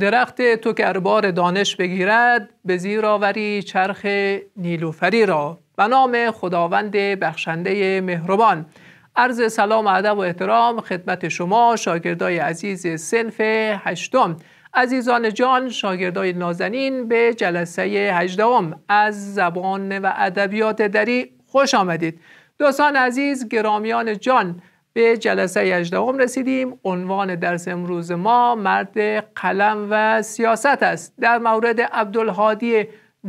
درخت تو اربار دانش بگیرد به زیر آوری چرخ نیلوفری را به نام خداوند بخشنده مهربان عرض سلام ادب و احترام خدمت شما شاگردای عزیز سنف هشتم عزیزان جان شاگردای نازنین به جلسه هجدهم از زبان و ادبیات دری خوش آمدید دوستان عزیز گرامیان جان به جلسه هم رسیدیم عنوان درس امروز ما مرد قلم و سیاست است در مورد عبدالحادی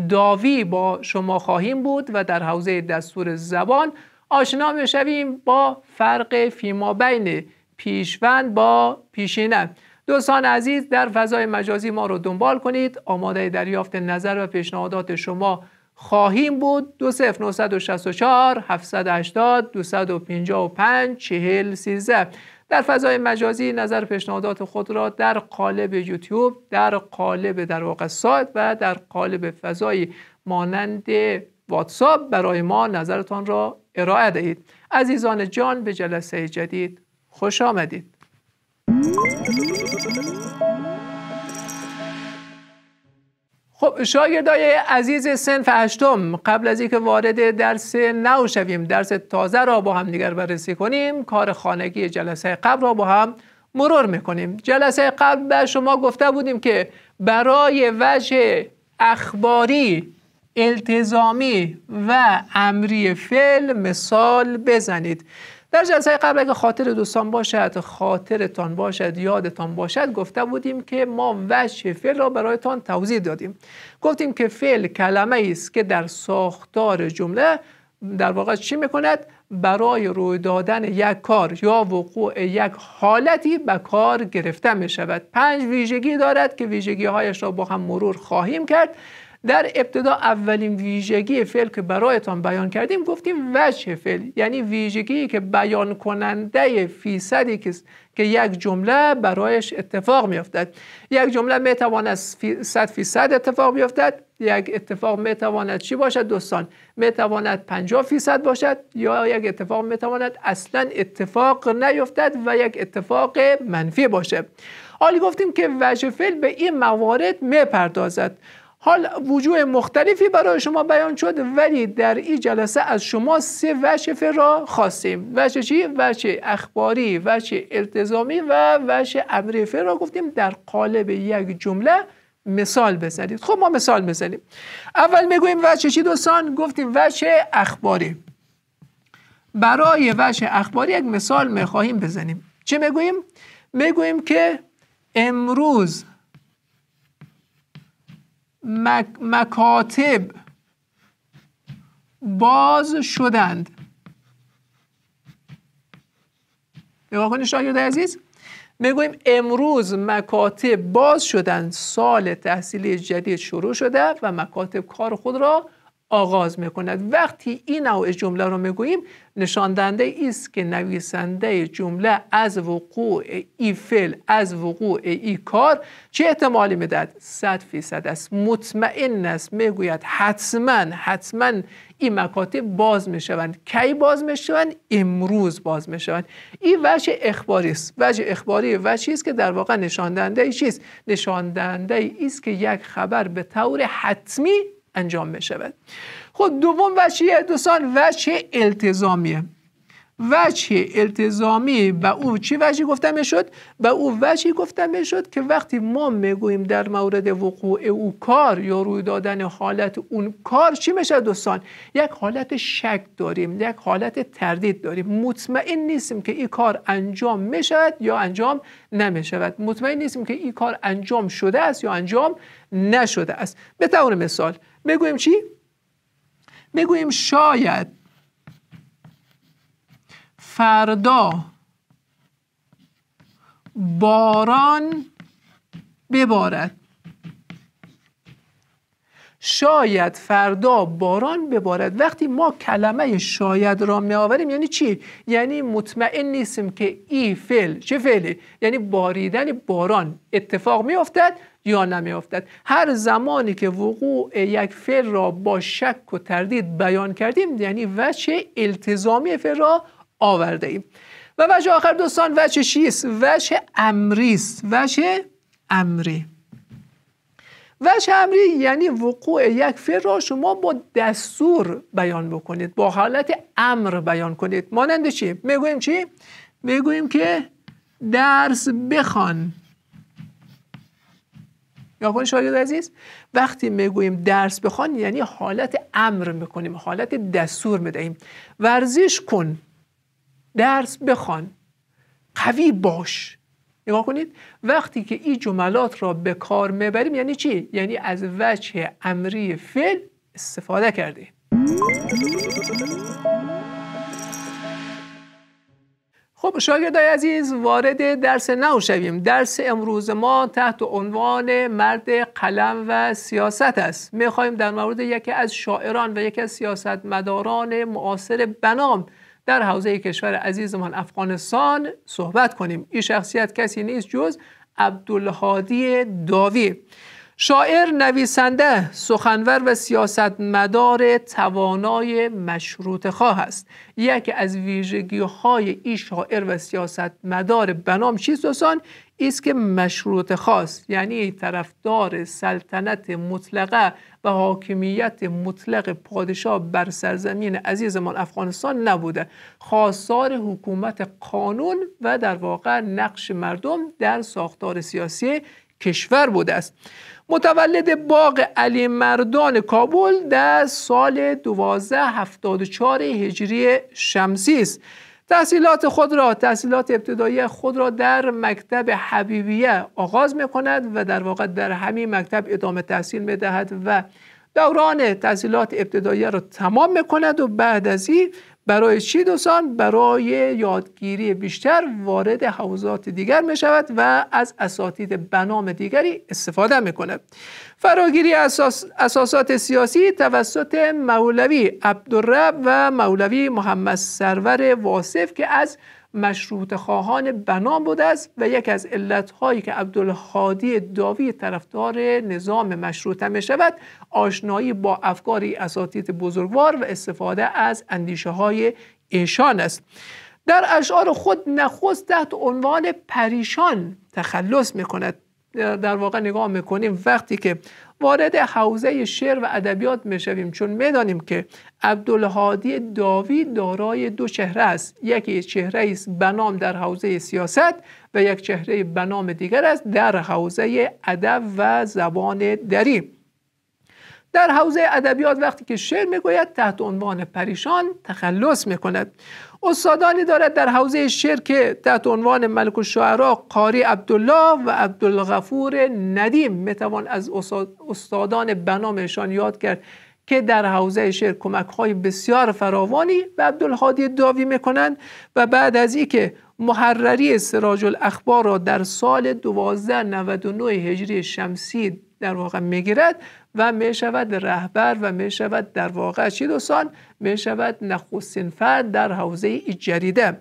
داوی با شما خواهیم بود و در حوزه دستور زبان آشنا میشویم با فرق فیما بین پیشوند با پیشینه دوستان عزیز در فضای مجازی ما رو دنبال کنید آماده دریافت نظر و پیشنهادات شما خواهیم بود 20964 780 255 40 13 در فضای مجازی نظر پیشنهادات خود را در قالب یوتیوب در قالب در واقع سایت و در قالب فضایی مانند واتساپ برای ما نظرتان را ارائه دهید عزیزان جان به جلسه جدید خوش آمدید خب شاگردای عزیز سنف هشتم قبل از اینکه وارد درس نو شویم درس تازه را با هم دیگر بررسی کنیم کار خانگی جلسه قبل را با هم مرور میکنیم جلسه قبل به شما گفته بودیم که برای وجه اخباری التزامی و امری فعل مثال بزنید در جلسه قبل اگه خاطر دوستان باشد خاطرتان باشد یادتان باشد گفته بودیم که ما وجه فعل را برایتان توضیح دادیم گفتیم که فعل کلمه است که در ساختار جمله در واقع چی میکند برای روی دادن یک کار یا وقوع یک حالتی به کار گرفته می شود پنج ویژگی دارد که ویژگی هایش را با هم مرور خواهیم کرد در ابتدا اولین ویژگی فعل که برایتان بیان کردیم گفتیم وجه فعل یعنی ویژگی که بیان کننده فیصدی که که یک جمله برایش اتفاق میافتد یک جمله میتواند 100 فیصد اتفاق میافتد یک اتفاق میتواند چی باشد دوستان میتواند 50 فیصد باشد یا یک اتفاق میتواند اصلا اتفاق نیفتد و یک اتفاق منفی باشد حالی گفتیم که وجه فعل به این موارد میپردازد حال وجوه مختلفی برای شما بیان شد ولی در این جلسه از شما سه وش را خواستیم وش چی؟ وش اخباری، وش التزامی و وجه امری را گفتیم در قالب یک جمله مثال بزنید خب ما مثال بزنیم اول میگوییم وش چی دوستان؟ گفتیم وش اخباری برای وش اخباری یک مثال میخواهیم بزنیم چه میگوییم؟ میگوییم که امروز مک... مکاتب باز شدند نگاه کنید شاگرد عزیز میگویم امروز مکاتب باز شدند سال تحصیلی جدید شروع شده و مکاتب کار خود را آغاز میکند وقتی این نوع جمله رو میگوییم نشان دهنده است که نویسنده جمله از وقوع ای فعل از وقوع ای کار چه احتمالی میدهد صد فیصد است مطمئن است میگوید حتما حتما این مکاتب باز میشوند کی باز میشوند امروز باز میشوند این وجه اخباری است وجه اخباری وجه است که در واقع نشاندنده چیست نشاندنده است که یک خبر به طور حتمی انجام بشود خب دوم وجه دوستان وجه التزامیه وجه التزامی و او چی وجهی گفته شد و او وجهی گفته شد که وقتی ما میگوییم در مورد وقوع او کار یا روی دادن حالت اون کار چی میشه دوستان یک حالت شک داریم یک حالت تردید داریم مطمئن نیستیم که این کار انجام میشود یا انجام نمیشود مطمئن نیستیم که این کار انجام شده است یا انجام نشده است به طور مثال میگویم چی؟ بگوییم شاید فردا باران ببارد شاید فردا باران ببارد وقتی ما کلمه شاید را می آوریم یعنی چی یعنی مطمئن نیستیم که ای فعل چه فعله یعنی باریدن باران اتفاق می افتد یا نمیافتد هر زمانی که وقوع یک فعل را با شک و تردید بیان کردیم یعنی وجه التزامی فعل را آورده ایم و وجه آخر دوستان وجه چیست وجه امری است وجه امری وجه امری یعنی وقوع یک فعل را شما با دستور بیان بکنید با حالت امر بیان کنید مانند چی میگویم چی میگوییم که درس بخوان شاید شاگرد عزیز وقتی میگوییم درس بخوان یعنی حالت امر میکنیم حالت دستور میدهیم ورزش کن درس بخوان قوی باش نگاه کنید وقتی که این جملات را به کار میبریم یعنی چی یعنی از وجه امری فعل استفاده کردیم خب شاگردای عزیز وارد درس نو شویم درس امروز ما تحت عنوان مرد قلم و سیاست است میخواهیم در مورد یکی از شاعران و یکی از سیاستمداران معاصر بنام در حوزه کشور عزیزمان افغانستان صحبت کنیم این شخصیت کسی نیست جز عبدالهادی داوی شاعر نویسنده سخنور و سیاستمدار توانای مشروط خواه است یکی از ویژگی های این شاعر و سیاستمدار بنام چیست دوستان ایست که مشروط خاص یعنی طرفدار سلطنت مطلقه و حاکمیت مطلق پادشاه بر سرزمین عزیزمان افغانستان نبوده خواستار حکومت قانون و در واقع نقش مردم در ساختار سیاسی کشور بوده است متولد باغ علی مردان کابل در سال 1274 هجری شمسی است تحصیلات خود را تحصیلات ابتدایی خود را در مکتب حبیبیه آغاز می کند و در واقع در همین مکتب ادامه تحصیل می دهد و دوران تحصیلات ابتدایی را تمام می کند و بعد از این برای چی دوستان برای یادگیری بیشتر وارد حوزات دیگر می شود و از اساتید بنام دیگری استفاده کنه فراگیری اساس، اساسات سیاسی توسط مولوی عبدالرب و مولوی محمد سرور واصف که از مشروط خواهان بنا بوده است و یک از علتهایی که عبدالحادی داوی طرفدار نظام مشروطه می شود آشنایی با افکاری اساتید بزرگوار و استفاده از اندیشه های ایشان است در اشعار خود نخست تحت عنوان پریشان تخلص می کند در واقع نگاه میکنیم وقتی که وارد حوزه شعر و ادبیات میشویم چون میدانیم که عبدالهادی داوی دارای دو چهره است یکی چهره است بنام در حوزه سیاست و یک چهره بنام دیگر است در حوزه ادب و زبان دری در حوزه ادبیات وقتی که شعر میگوید تحت عنوان پریشان تخلص میکند استادانی دارد در حوزه شعر که تحت عنوان ملک الشعرا قاری عبدالله و عبدالغفور ندیم میتوان از استادان بنامشان یاد کرد که در حوزه شعر کمک های بسیار فراوانی به عبدالحادی داوی میکنند و بعد از اینکه محرری سراج الاخبار را در سال 1299 هجری شمسی در واقع میگیرد و می شود رهبر و می شود در واقع چی دوستان می شود نخستین فرد در حوزه ای جریده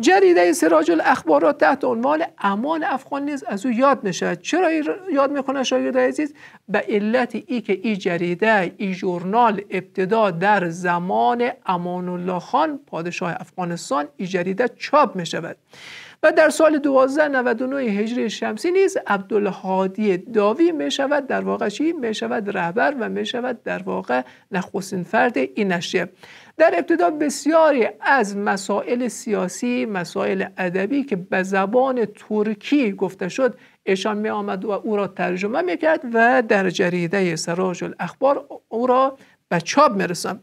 جریده سراج الاخبارات تحت عنوان امان افغان نیز از او یاد می شود چرا یاد می کنه شاگرد عزیز به علت ای که ای جریده ای جورنال ابتدا در زمان امان الله خان پادشاه افغانستان ای جریده چاپ می شود و در سال 1299 هجری شمسی نیز عبدالحادی داوی می شود در واقع چی می شود رهبر و می شود در واقع نخستین فرد این نشریه در ابتدا بسیاری از مسائل سیاسی مسائل ادبی که به زبان ترکی گفته شد ایشان می آمد و او را ترجمه می کرد و در جریده سراج الاخبار او را به چاپ می رسند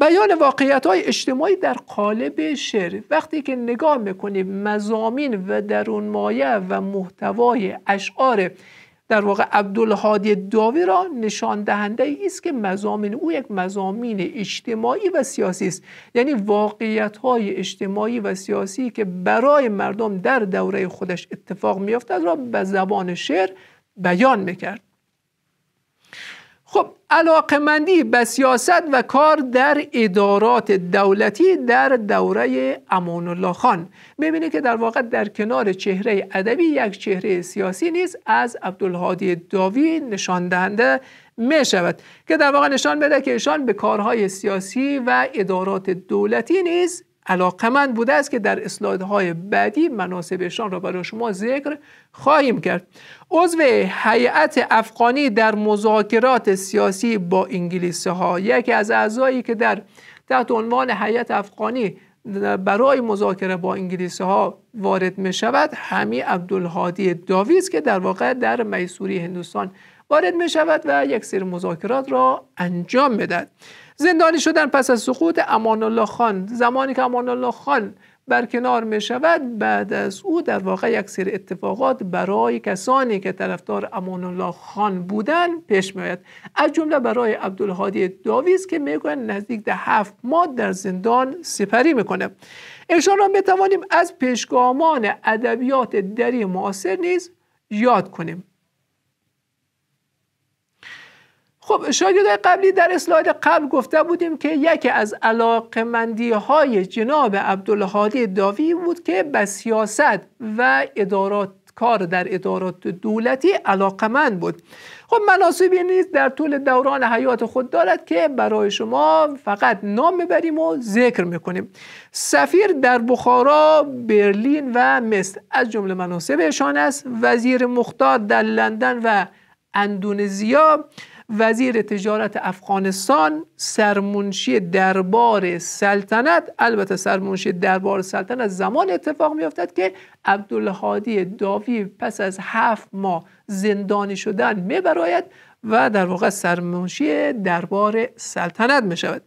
بیان واقعیت های اجتماعی در قالب شعر وقتی که نگاه میکنیم مزامین و درون مایه و محتوای اشعار در واقع عبدالحادی داوی را نشان دهنده ای است که مزامین او یک مزامین اجتماعی و سیاسی است یعنی واقعیت های اجتماعی و سیاسی که برای مردم در دوره خودش اتفاق میافتد را به زبان شعر بیان میکرد خب مندی به سیاست و کار در ادارات دولتی در دوره امان الله خان میبینه که در واقع در کنار چهره ادبی یک چهره سیاسی نیز از عبدالهادی داوی نشان دهنده می شود که در واقع نشان بده که ایشان به کارهای سیاسی و ادارات دولتی نیز علاقمند بوده است که در اسلایدهای بعدی مناسبشان را برای شما ذکر خواهیم کرد عضو هیئت افغانی در مذاکرات سیاسی با انگلیسی ها یکی از اعضایی که در تحت عنوان هیئت افغانی برای مذاکره با انگلیسی ها وارد می شود همی عبدالهادی داویز که در واقع در میسوری هندوستان وارد می شود و یک سری مذاکرات را انجام می زندانی شدن پس از سقوط امان الله خان زمانی که امان الله خان برکنار می شود بعد از او در واقع یک سری اتفاقات برای کسانی که طرفدار امان الله خان بودن پیش می آید از جمله برای عبدالهادی داویز که می نزدیک به هفت ماه در زندان سپری کنه. ایشان را می توانیم از پیشگامان ادبیات دری معاصر نیز یاد کنیم خب شاگردای قبلی در اسلاید قبل گفته بودیم که یکی از علاقمندی های جناب عبدالحادی داوی بود که به سیاست و ادارات کار در ادارات دولتی علاقمند بود خب مناسبی نیز در طول دوران حیات خود دارد که برای شما فقط نام میبریم و ذکر میکنیم سفیر در بخارا، برلین و مصر از جمله مناسبشان است وزیر مختار در لندن و اندونزیا وزیر تجارت افغانستان سرمنشی دربار سلطنت البته سرمنشی دربار سلطنت زمان اتفاق میافتد که عبدالهادی داوی پس از هفت ماه زندانی شدن میبراید و در واقع سرمنشی دربار سلطنت می شود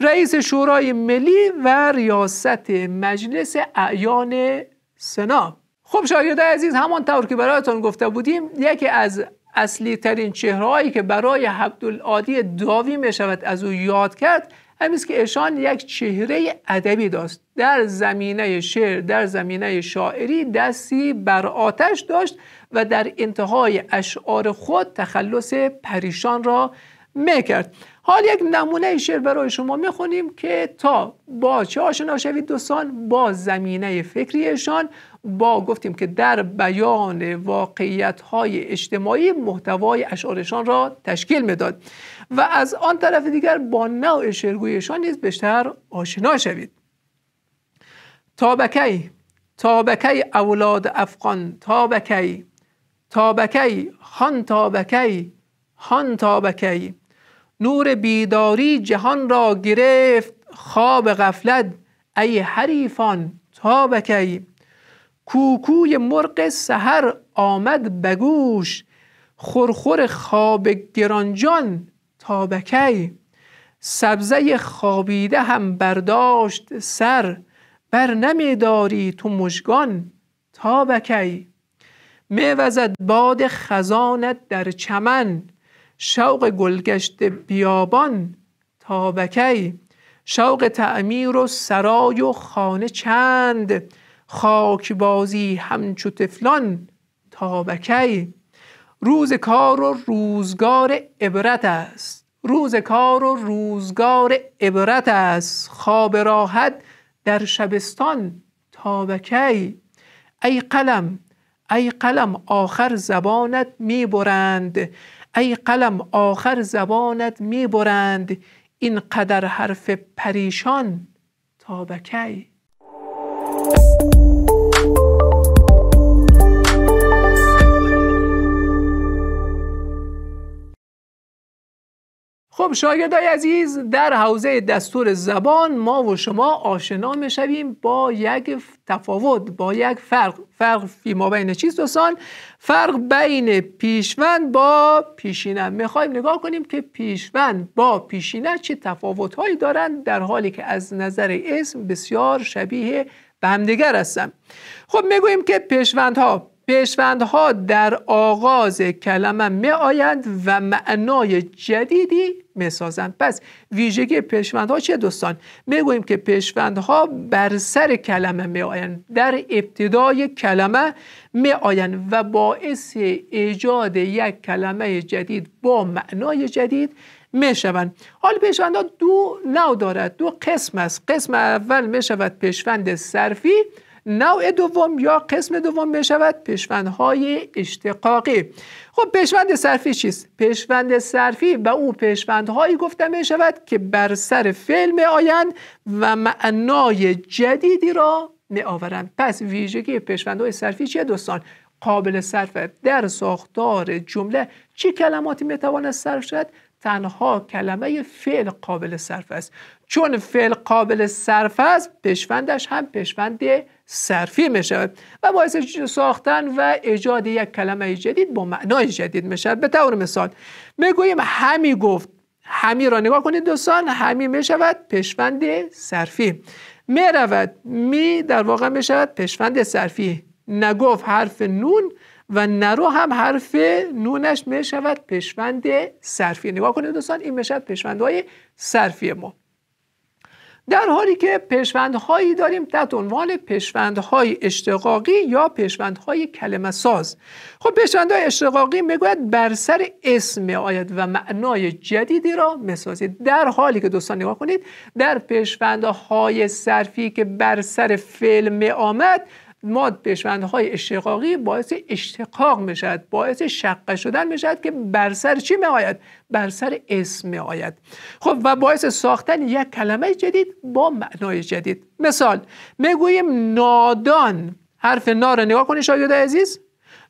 رئیس شورای ملی و ریاست مجلس اعیان سنا خب شاگرده عزیز همان طور که برایتان گفته بودیم یکی از اصلی ترین چهرهایی که برای عبدالعادی داوی می شود از او یاد کرد همیست که اشان یک چهره ادبی داشت در زمینه شعر در زمینه شاعری دستی بر آتش داشت و در انتهای اشعار خود تخلص پریشان را میکرد حال یک نمونه شعر برای شما می میخونیم که تا با چه آشنا شوید دوستان با زمینه فکری فکریشان با گفتیم که در بیان واقعیت های اجتماعی محتوای اشعارشان را تشکیل میداد و از آن طرف دیگر با نوع شعرگویشان نیز بیشتر آشنا شوید تابکی تابکی اولاد افغان تابکی تابکی خان تابکی خان تابکی نور بیداری جهان را گرفت خواب غفلت ای حریفان تابکی کوکوی مرغ سحر آمد بگوش خورخور خواب گرانجان تا بکی سبزه خوابیده هم برداشت سر بر نمیداری تو مشگان تا بکی میوزد باد خزانت در چمن شوق گلگشت بیابان تا بکی شوق تعمیر و سرای و خانه چند خاک بازی همچو تفلان تا بکی روز کار و روزگار عبرت است روز کار و روزگار عبرت است خواب راحت در شبستان تا بکی ای قلم ای قلم آخر زبانت میبرند ای قلم آخر زبانت میبرند این قدر حرف پریشان تا بکی خب شاگردای عزیز در حوزه دستور زبان ما و شما آشنا میشویم با یک تفاوت با یک فرق فرق فی ما بین چیز دوستان فرق بین پیشوند با پیشینه میخوایم نگاه کنیم که پیشوند با پیشینه چه تفاوت هایی دارند در حالی که از نظر اسم بسیار شبیه به همدیگر هستند خب میگویم که پیشوند ها پیشوندها در آغاز کلمه می آیند و معنای جدیدی می سازند. پس ویژگی پیشوندها چه دوستان؟ می گوییم که پیشوندها بر سر کلمه می آیند. در ابتدای کلمه می آیند و باعث ایجاد یک کلمه جدید با معنای جدید می شوند. حال پیشوندها دو نو دارد. دو قسم است. قسم اول می شود پیشوند صرفی نوع دوم یا قسم دوم بشود پشوندهای اشتقاقی خب پشوند صرفی چیست پشوند صرفی و او پشوندهایی گفته می شود که بر سر فعل می آیند و معنای جدیدی را می آورند پس ویژگی پشوندهای صرفی چیه دوستان قابل صرف در ساختار جمله چه کلماتی می تواند صرف شد تنها کلمه فعل قابل صرف است چون فعل قابل صرف است پشوندش هم پیشوند سرفی می شود و باعث ساختن و ایجاد یک کلمه جدید با معنای جدید می شود به طور مثال گوییم همی گفت همی را نگاه کنید دوستان همی می شود پشوند صرفی می رود می در واقع می شود پشوند صرفی نگفت حرف نون و نرو هم حرف نونش می شود پشوند صرفی نگاه کنید دوستان این می شود پشوندهای صرفی ما در حالی که پشوندهایی داریم تحت عنوان پشوندهای اشتقاقی یا پشوندهای کلمه ساز خب پشوندهای اشتقاقی میگوید بر سر اسم آید و معنای جدیدی را میسازید در حالی که دوستان نگاه کنید در پشوندهای صرفی که بر سر فعل می آمد ما پیشوندهای اشتقاقی باعث اشتقاق میشد باعث شقه شدن میشد که بر سر چی میآید بر سر اسم میآید خب و باعث ساختن یک کلمه جدید با معنای جدید مثال میگویم نادان حرف نا را نگاه کنید شاید عزیز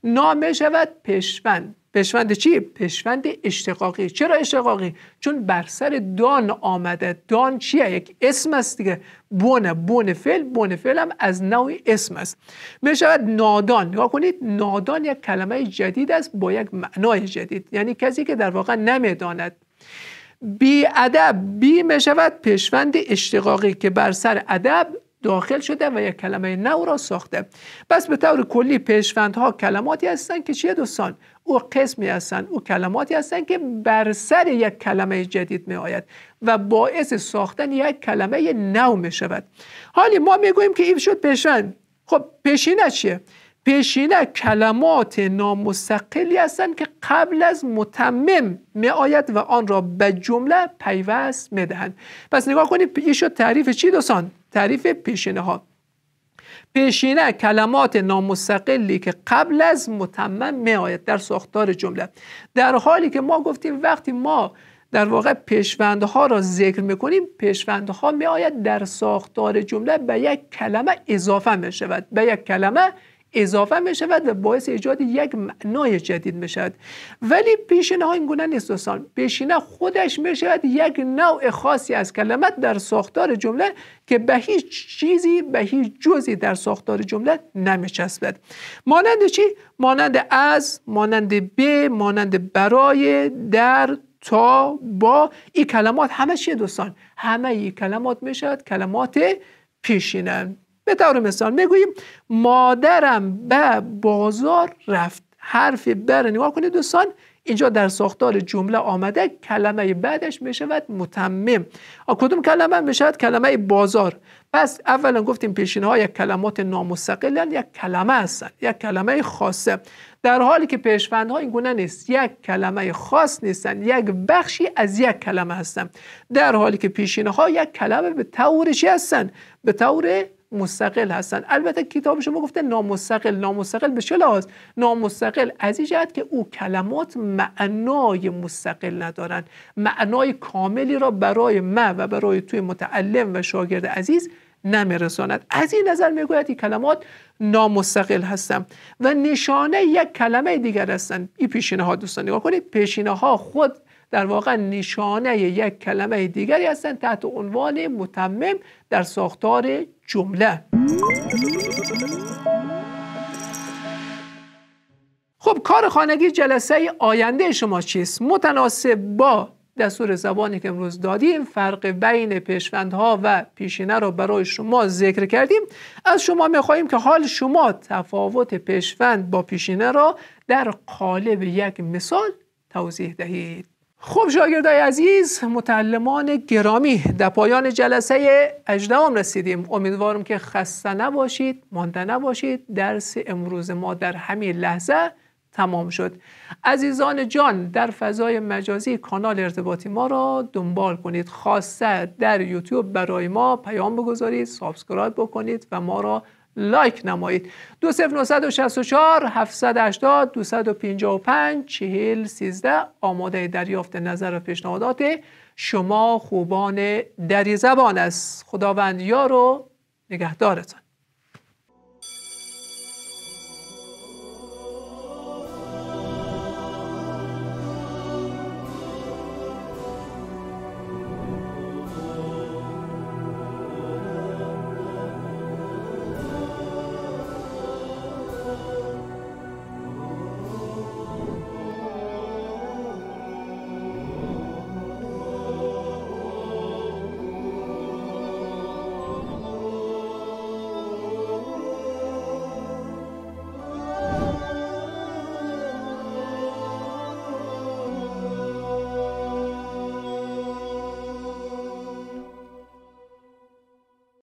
نا شود پیشوند پشوند چی؟ پشوند اشتقاقی چرا اشتقاقی؟ چون بر سر دان آمده دان چیه؟ یک اسم است دیگه بونه بون فعل بون فعل هم از نوع اسم است میشود نادان نگاه کنید نادان یک کلمه جدید است با یک معنای جدید یعنی کسی که در واقع نمیداند بی ادب بی میشود شود پشوند اشتقاقی که بر سر ادب داخل شده و یک کلمه نو را ساخته پس به طور کلی پیشوندها کلماتی هستند که چیه دوستان او قسمی هستند او کلماتی هستند که بر سر یک کلمه جدید می آید و باعث ساختن یک کلمه نو می شود حالی ما می که این شد پیشوند خب پیشینه چیه پیشینه کلمات نامستقلی هستند که قبل از متمم می آید و آن را به جمله پیوست می دهند پس نگاه کنید این شد تعریف چی دوستان تعریف ها پیشینه کلمات نامستقلی که قبل از متمم میآید در ساختار جمله در حالی که ما گفتیم وقتی ما در واقع پیشوندها را ذکر میکنیم پیشوندها میآید در ساختار جمله به یک کلمه اضافه شود به یک کلمه اضافه می شود و باعث ایجاد یک معنای جدید می شود ولی پیشینه ها این گونه نیست دوستان پیشینه خودش می شود یک نوع خاصی از کلمت در ساختار جمله که به هیچ چیزی به هیچ جزی در ساختار جمله چسبد مانند چی مانند از مانند به مانند برای در تا با این کلمات همه چیه دوستان همه این کلمات شود کلمات پیشینه به طور مثال میگوییم مادرم به بازار رفت حرف بر نگاه کنید دوستان اینجا در ساختار جمله آمده کلمه بعدش میشود متمم کدوم کلمه میشود کلمه بازار پس اولا گفتیم پیشینه ها یک کلمات نامستقلن یک کلمه هستند یک کلمه خاصه در حالی که پیشوند ها این گونه نیست یک کلمه خاص نیستند یک بخشی از یک کلمه هستند در حالی که پیشینه ها یک کلمه به طور چی هستند به طور مستقل هستن. البته کتاب شما گفته نامستقل نامستقل به چه لحاظ نامستقل از این جهت که او کلمات معنای مستقل ندارند معنای کاملی را برای ما و برای توی متعلم و شاگرد عزیز نمیرساند از این نظر میگوید این کلمات نامستقل هستن و نشانه یک کلمه دیگر هستن. این پیشینه ها دوستان نگاه کنید پیشینه ها خود در واقع نشانه یک کلمه دیگری هستند تحت عنوان متمم در ساختار جمله خب کار خانگی جلسه آینده شما چیست؟ متناسب با دستور زبانی که امروز دادیم فرق بین پیشوندها و پیشینه را برای شما ذکر کردیم از شما میخواهیم که حال شما تفاوت پیشوند با پیشینه را در قالب یک مثال توضیح دهید خب شاگردای عزیز متعلمان گرامی در پایان جلسه اجدام رسیدیم امیدوارم که خسته نباشید مانده نباشید درس امروز ما در همین لحظه تمام شد عزیزان جان در فضای مجازی کانال ارتباطی ما را دنبال کنید خاصه در یوتیوب برای ما پیام بگذارید سابسکرایب بکنید و ما را لایک نمایید 20964 780 255 40 13 آماده دریافت نظر و پیشنهادات شما خوبان دری زبان است خداوند یارو و نگهدارتان